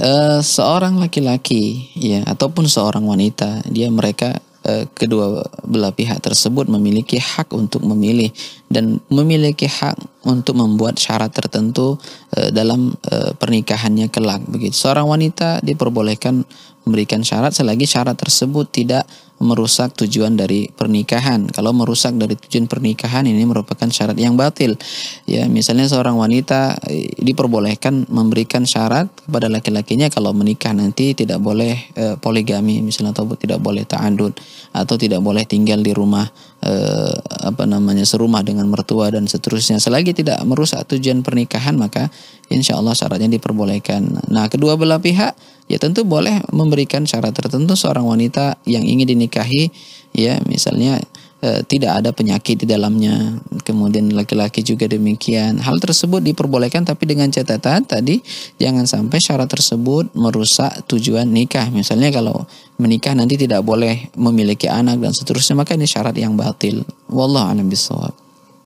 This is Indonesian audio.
Eh, seorang laki-laki ya ataupun seorang wanita dia mereka uh, kedua belah pihak tersebut memiliki hak untuk memilih dan memiliki hak untuk membuat syarat tertentu e, dalam e, pernikahannya kelak begitu. Seorang wanita diperbolehkan memberikan syarat selagi syarat tersebut tidak merusak tujuan dari pernikahan. Kalau merusak dari tujuan pernikahan ini merupakan syarat yang batil. Ya, misalnya seorang wanita e, diperbolehkan memberikan syarat kepada laki-lakinya kalau menikah nanti tidak boleh e, poligami misalnya atau tidak boleh ta'andud atau tidak boleh tinggal di rumah e, apa namanya serumah dengan mertua dan seterusnya. Selagi tidak merusak tujuan pernikahan maka insya Allah syaratnya diperbolehkan. Nah kedua belah pihak ya tentu boleh memberikan syarat tertentu seorang wanita yang ingin dinikahi ya misalnya e, tidak ada penyakit di dalamnya. Kemudian laki-laki juga demikian. Hal tersebut diperbolehkan tapi dengan catatan tadi jangan sampai syarat tersebut merusak tujuan nikah. Misalnya kalau menikah nanti tidak boleh memiliki anak dan seterusnya maka ini syarat yang batil. Wallahu a'lam bishawab.